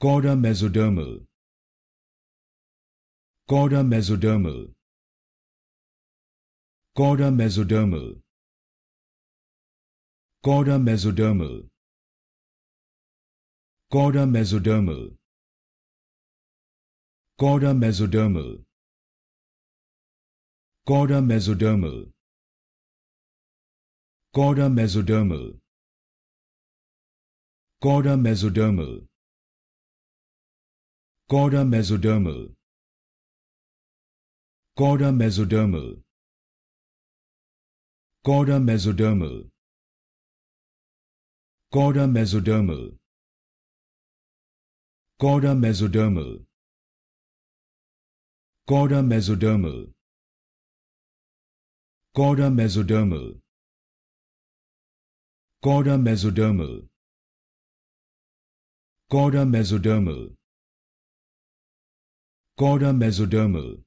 Corda mesodermal. Corda mesodermal. Corda mesodermal. Corda mesodermal. Corda mesodermal. Corda mesodermal. Corda mesodermal. Corda mesodermal. Cauda mesodermal. Corda mesodermal. Corda mesodermal. Corda mesodermal. Corda mesodermal. Corda mesodermal. Corda mesodermal. Corda mesodermal. mesodermal. mesodermal. Corda mesodermal.